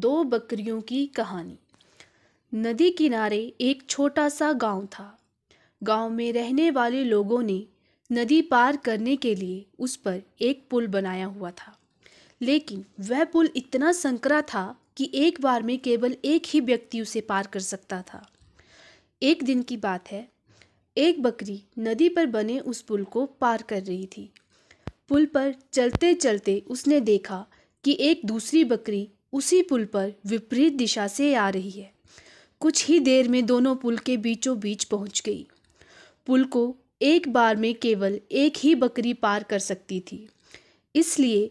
दो बकरियों की कहानी नदी किनारे एक छोटा सा गांव था गांव में रहने वाले लोगों ने नदी पार करने के लिए उस पर एक पुल बनाया हुआ था लेकिन वह पुल इतना संकरा था कि एक बार में केवल एक ही व्यक्ति उसे पार कर सकता था एक दिन की बात है एक बकरी नदी पर बने उस पुल को पार कर रही थी पुल पर चलते चलते उसने देखा कि एक दूसरी बकरी उसी पुल पर विपरीत दिशा से आ रही है कुछ ही देर में दोनों पुल के बीचों बीच पहुंच गई पुल को एक बार में केवल एक ही बकरी पार कर सकती थी इसलिए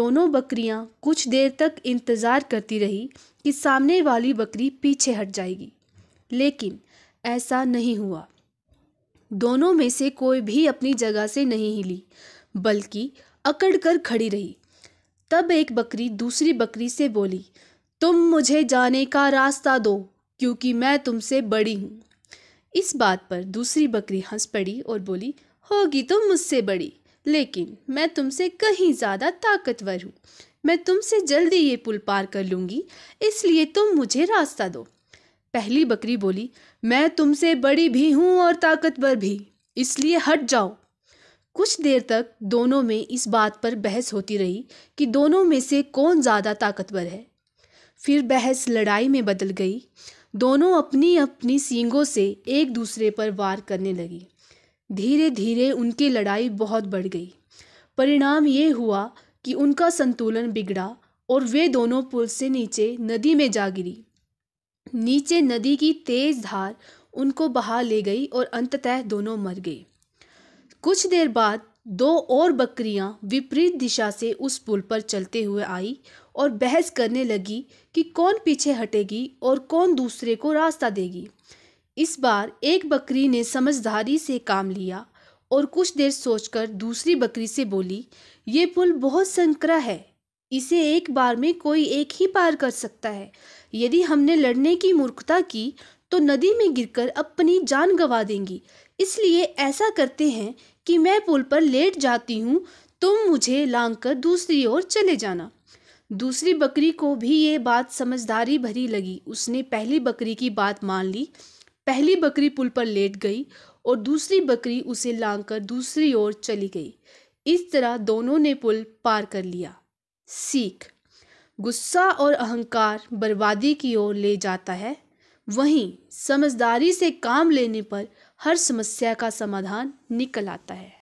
दोनों बकरियां कुछ देर तक इंतज़ार करती रही कि सामने वाली बकरी पीछे हट जाएगी लेकिन ऐसा नहीं हुआ दोनों में से कोई भी अपनी जगह से नहीं हिली बल्कि अकड़ कर खड़ी रही तब एक बकरी दूसरी बकरी से बोली तुम मुझे जाने का रास्ता दो क्योंकि मैं तुमसे बड़ी हूँ इस बात पर दूसरी बकरी हंस पड़ी और बोली होगी तुम तो मुझसे बड़ी लेकिन मैं तुमसे कहीं ज़्यादा ताकतवर हूँ मैं तुमसे जल्दी ये पुल पार कर लूँगी इसलिए तुम मुझे रास्ता दो पहली बकरी बोली मैं तुमसे बड़ी भी हूँ और ताकतवर भी इसलिए हट जाओ कुछ देर तक दोनों में इस बात पर बहस होती रही कि दोनों में से कौन ज़्यादा ताकतवर है फिर बहस लड़ाई में बदल गई दोनों अपनी अपनी सींगों से एक दूसरे पर वार करने लगी धीरे धीरे उनकी लड़ाई बहुत बढ़ गई परिणाम ये हुआ कि उनका संतुलन बिगड़ा और वे दोनों पुल से नीचे नदी में जा गिरी नीचे नदी की तेज धार उनको बहा ले गई और अंततः दोनों मर गए कुछ देर बाद दो और बकरियां विपरीत दिशा से उस पुल पर चलते हुए आई और बहस करने लगी कि कौन पीछे हटेगी और कौन दूसरे को रास्ता देगी इस बार एक बकरी ने समझदारी से काम लिया और कुछ देर सोचकर दूसरी बकरी से बोली ये पुल बहुत संकरा है इसे एक बार में कोई एक ही पार कर सकता है यदि हमने लड़ने की मूर्खता की तो नदी में गिरकर अपनी जान गंवा देंगी इसलिए ऐसा करते हैं कि मैं पुल पर लेट जाती हूँ तुम तो मुझे लांग कर दूसरी ओर चले जाना दूसरी बकरी को भी ये बात समझदारी भरी लगी उसने पहली बकरी की बात मान ली पहली बकरी पुल पर लेट गई और दूसरी बकरी उसे लांग कर दूसरी ओर चली गई इस तरह दोनों ने पुल पार कर लिया सीख गुस्सा और अहंकार बर्बादी की ओर ले जाता है वहीं समझदारी से काम लेने पर हर समस्या का समाधान निकल आता है